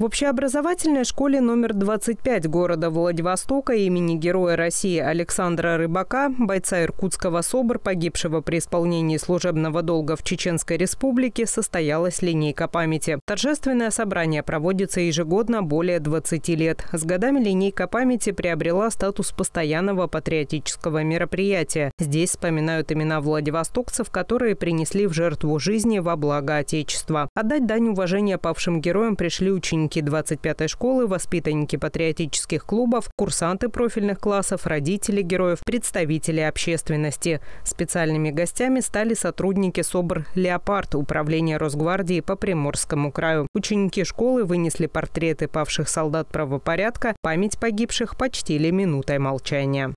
В общеобразовательной школе номер 25 города Владивостока имени Героя России Александра Рыбака, бойца Иркутского СОБР, погибшего при исполнении служебного долга в Чеченской Республике, состоялась линейка памяти. Торжественное собрание проводится ежегодно более 20 лет. С годами линейка памяти приобрела статус постоянного патриотического мероприятия. Здесь вспоминают имена владивостокцев, которые принесли в жертву жизни во благо Отечества. Отдать дань уважения павшим героям пришли ученики Ученики 25-й школы, воспитанники патриотических клубов, курсанты профильных классов, родители героев, представители общественности. Специальными гостями стали сотрудники СОБР «Леопард» Управления Росгвардии по Приморскому краю. Ученики школы вынесли портреты павших солдат правопорядка, память погибших почтили минутой молчания.